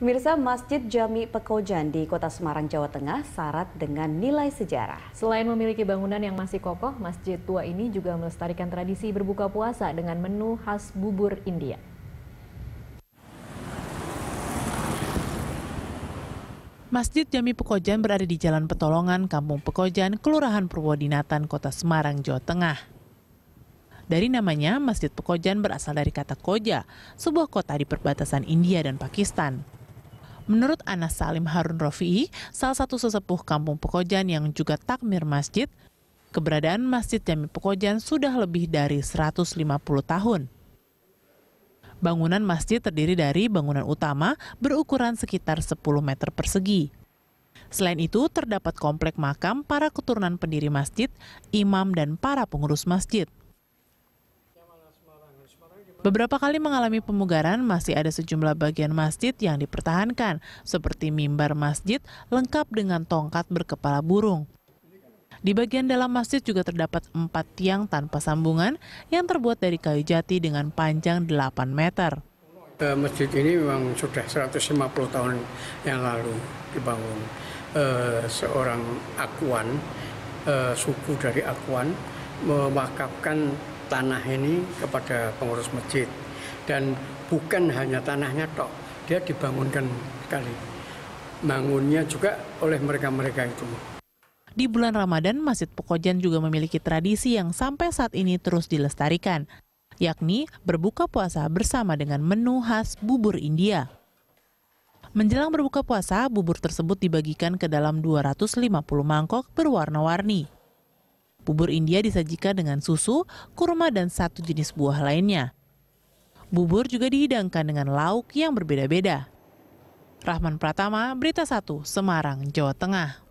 Pemirsa Masjid Jami Pekojan di Kota Semarang, Jawa Tengah syarat dengan nilai sejarah. Selain memiliki bangunan yang masih kokoh, masjid tua ini juga melestarikan tradisi berbuka puasa dengan menu khas bubur India. Masjid Jami Pekojan berada di Jalan Petolongan, Kampung Pekojan, Kelurahan Purwodinatan, Kota Semarang, Jawa Tengah. Dari namanya, Masjid Pekojan berasal dari kata koja, sebuah kota di perbatasan India dan Pakistan. Menurut Anas Salim Harun Rofi'i, salah satu sesepuh kampung Pekojan yang juga takmir masjid, keberadaan Masjid Jami Pekojan sudah lebih dari 150 tahun. Bangunan masjid terdiri dari bangunan utama berukuran sekitar 10 meter persegi, Selain itu, terdapat komplek makam para keturunan pendiri masjid, imam, dan para pengurus masjid. Beberapa kali mengalami pemugaran, masih ada sejumlah bagian masjid yang dipertahankan, seperti mimbar masjid lengkap dengan tongkat berkepala burung. Di bagian dalam masjid juga terdapat empat tiang tanpa sambungan yang terbuat dari kayu jati dengan panjang 8 meter. Eh, masjid ini memang sudah 150 tahun yang lalu dibangun. Eh, seorang akuan, eh, suku dari akuan, mewakafkan tanah ini kepada pengurus masjid dan bukan hanya tanahnya tok dia dibangunkan sekali bangunnya juga oleh mereka-mereka itu di bulan Ramadan, Masjid Pokojan juga memiliki tradisi yang sampai saat ini terus dilestarikan, yakni berbuka puasa bersama dengan menu khas bubur India. Menjelang berbuka puasa, bubur tersebut dibagikan ke dalam 250 mangkok berwarna-warni. Bubur India disajikan dengan susu, kurma, dan satu jenis buah lainnya. Bubur juga dihidangkan dengan lauk yang berbeda-beda. Rahman Pratama, Berita 1, Semarang, Jawa Tengah.